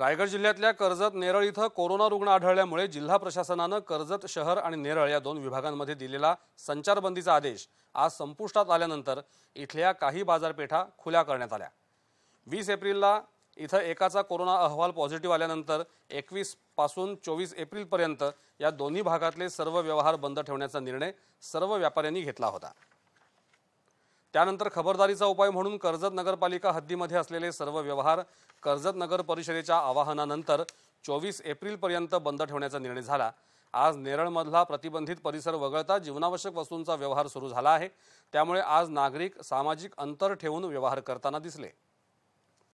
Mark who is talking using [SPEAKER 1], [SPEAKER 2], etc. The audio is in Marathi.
[SPEAKER 1] रायगड जिल्ह्यातल्या कर्जत नेरळ इथं कोरोना रुग्ण आढळल्यामुळे जिल्हा प्रशासनानं कर्जत शहर आणि नेरळ या दोन विभागांमध्ये दिलेला संचारबंदीचा आदेश आज संपुष्टात आल्यानंतर इथल्या काही बाजारपेठा खुल्या करण्यात आल्या वीस एप्रिलला इथं एकाचा कोरोना अहवाल पॉझिटिव्ह आल्यानंतर एकवीस पासून चोवीस एप्रिलपर्यंत या दोन्ही भागातले सर्व व्यवहार बंद ठेवण्याचा निर्णय सर्व व्यापाऱ्यांनी घेतला होता त्यानंतर खबरदारीचा उपाय म्हणून कर्जत नगरपालिका हद्दीमध्ये असलेले सर्व व्यवहार कर्जत नगर परिषदेच्या आवाहनानंतर चोवीस एप्रिलपर्यंत बंद ठेवण्याचा निर्णय झाला आज नेरळमधला प्रतिबंधित परिसर वगळता जीवनावश्यक वस्तूंचा व्यवहार सुरू झाला आहे त्यामुळे आज नागरिक सामाजिक अंतर ठेवून व्यवहार करताना दिसले